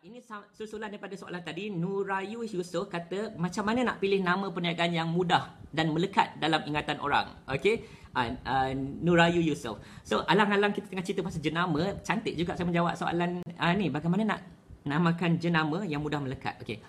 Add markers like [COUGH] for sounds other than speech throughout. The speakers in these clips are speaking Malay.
ini susulan daripada soalan tadi Nurayu Yusof kata macam mana nak pilih nama perniagaan yang mudah dan melekat dalam ingatan orang okey uh, uh, Nurayu Yusof so alang-alang kita tengah cerita pasal jenama cantik juga saya menjawab soalan uh, ni bagaimana nak namakan jenama yang mudah melekat okey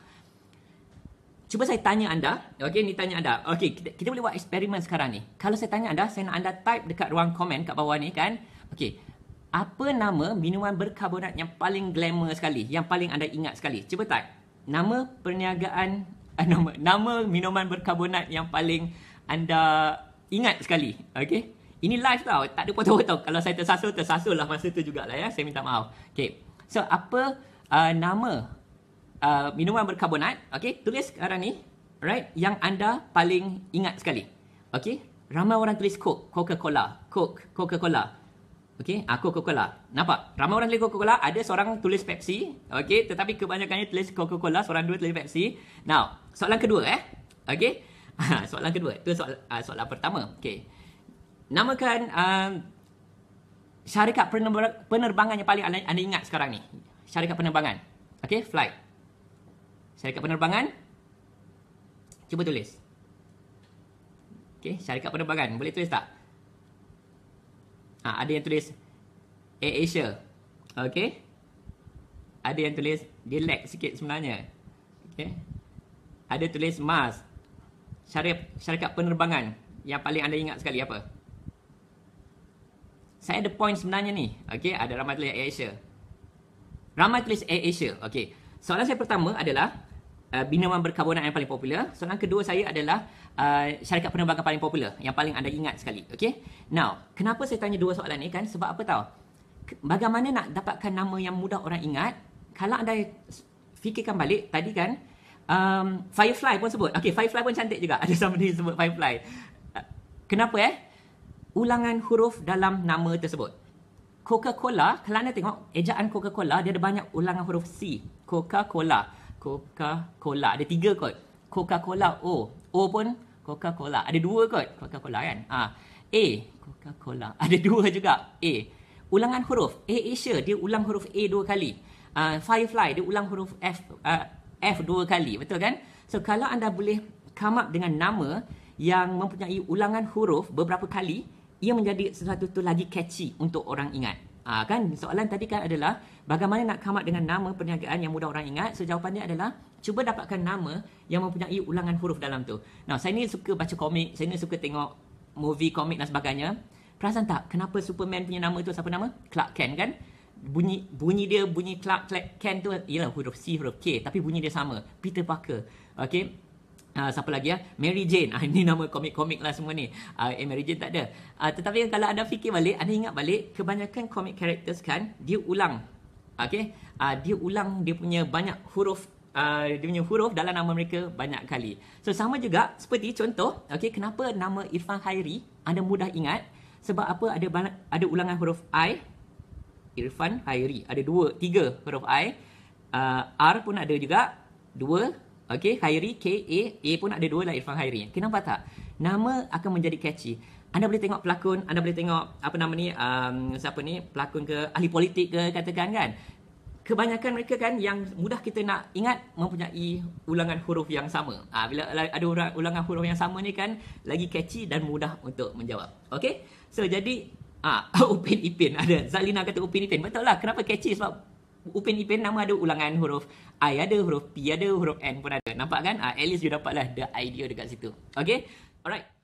cuba saya tanya anda okey ni tanya anda okey kita, kita boleh buat eksperimen sekarang ni kalau saya tanya anda saya nak anda type dekat ruang komen kat bawah ni kan okey apa nama minuman berkarbonat yang paling glamour sekali yang paling anda ingat sekali cuba tak nama perniagaan uh, [LAUGHS] nama nama minuman berkarbonat yang paling anda ingat sekali okay? ini live tau tak ada potong-potong kalau saya tersasul tersasul lah masa tu jugalah ya saya minta maaf okay. so apa uh, nama uh, minuman berkarbonat Okay, tulis sekarang ni right yang anda paling ingat sekali okay? ramai orang tulis coke coca cola coke coca cola Okey, aku Coca-Cola. Nampak? Ramai orang tulis Coca-Cola. Ada seorang tulis Pepsi. Okey, tetapi kebanyakannya tulis Coca-Cola. Seorang dua tulis Pepsi. Now, soalan kedua eh. Okey. [LAUGHS] soalan kedua. tu soalan, uh, soalan pertama. Okey. Namakan uh, syarikat penerbangan yang paling anda, ingat sekarang ni. Syarikat penerbangan. Okey, flight. Syarikat penerbangan. Cuba tulis. Okey, syarikat penerbangan. Boleh tulis Tak. Ha, ada yang tulis Air eh, Asia. okay. Ada yang tulis Dilek sikit sebenarnya. okay. Ada tulis Mas. syarikat syarikat penerbangan yang paling anda ingat sekali apa? Saya ada point sebenarnya ni. okay. ada ramai tulis Air eh, Asia. Ramai tulis Air eh, Asia. okay. Soalan saya pertama adalah Uh, binaan berkarbonat yang paling popular. Soalan kedua saya adalah uh, syarikat penerbangan paling popular yang paling anda ingat sekali. Okay? Now, kenapa saya tanya dua soalan ni kan? Sebab apa tahu? Bagaimana nak dapatkan nama yang mudah orang ingat? Kalau anda fikirkan balik tadi kan, um, Firefly pun sebut. Okay, Firefly pun cantik juga. [LAUGHS] Ada somebody sebut Firefly. Uh, kenapa eh? Ulangan huruf dalam nama tersebut. Coca-Cola, kalau anda tengok ejaan Coca-Cola, dia ada banyak ulangan huruf C. Coca-Cola. Coca-Cola. Ada tiga kot. Coca-Cola O. O pun Coca-Cola. Ada dua kot. Coca-Cola kan? Ah. A. Coca-Cola. [LAUGHS] Ada dua juga. A. Ulangan huruf. A Asia. Dia ulang huruf A dua kali. Uh, Firefly. Dia ulang huruf F. Uh, F dua kali. Betul kan? So, kalau anda boleh come up dengan nama yang mempunyai ulangan huruf beberapa kali, ia menjadi sesuatu tu lagi catchy untuk orang ingat. Ah ha, kan soalan tadi kan adalah bagaimana nak come dengan nama perniagaan yang mudah orang ingat? So jawapannya adalah cuba dapatkan nama yang mempunyai ulangan huruf dalam tu. Now saya ni suka baca komik, saya ni suka tengok movie komik dan sebagainya. Perasan tak kenapa Superman punya nama tu siapa nama? Clark Kent kan? Bunyi bunyi dia bunyi Clark Kent tu ialah huruf C huruf K tapi bunyi dia sama. Peter Parker. Okay Uh, siapa lagi ya? Mary Jane. Uh, [LAUGHS] ini nama komik-komik lah semua ni. Uh, eh, Mary Jane tak ada. Uh, tetapi kalau anda fikir balik, anda ingat balik, kebanyakan komik characters kan, dia ulang. Okay? Uh, dia ulang dia punya banyak huruf, uh, dia punya huruf dalam nama mereka banyak kali. So, sama juga seperti contoh, okay, kenapa nama Irfan Khairi anda mudah ingat? Sebab apa ada banyak, ada ulangan huruf I, Irfan Khairi. Ada dua, tiga huruf I. Uh, R pun ada juga. Dua, Okay, Khairi K A A pun ada dua lah Irfan Khairi. Kenapa okay, nampak tak? Nama akan menjadi catchy. Anda boleh tengok pelakon, anda boleh tengok apa nama ni um, siapa ni pelakon ke ahli politik ke katakan kan. Kebanyakan mereka kan yang mudah kita nak ingat mempunyai ulangan huruf yang sama. Ah ha, bila ada ulangan huruf yang sama ni kan lagi catchy dan mudah untuk menjawab. Okay, So jadi ah ha, [LAUGHS] Upin Ipin ada. Zalina kata Upin Ipin. Betul lah. Kenapa catchy sebab Upin Ipin nama ada ulangan huruf I ada, huruf P ada, huruf N pun ada. Nampak kan? Uh, at least you dapatlah the idea dekat situ. Okay? Alright.